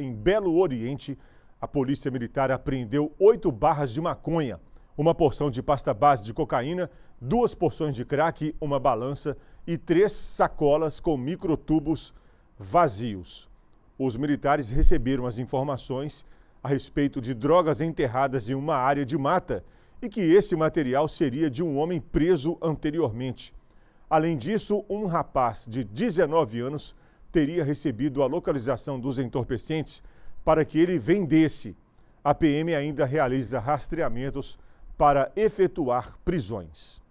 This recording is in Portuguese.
em Belo Oriente, a polícia militar apreendeu oito barras de maconha, uma porção de pasta base de cocaína, duas porções de crack, uma balança e três sacolas com microtubos vazios. Os militares receberam as informações a respeito de drogas enterradas em uma área de mata e que esse material seria de um homem preso anteriormente. Além disso, um rapaz de 19 anos teria recebido a localização dos entorpecentes para que ele vendesse. A PM ainda realiza rastreamentos para efetuar prisões.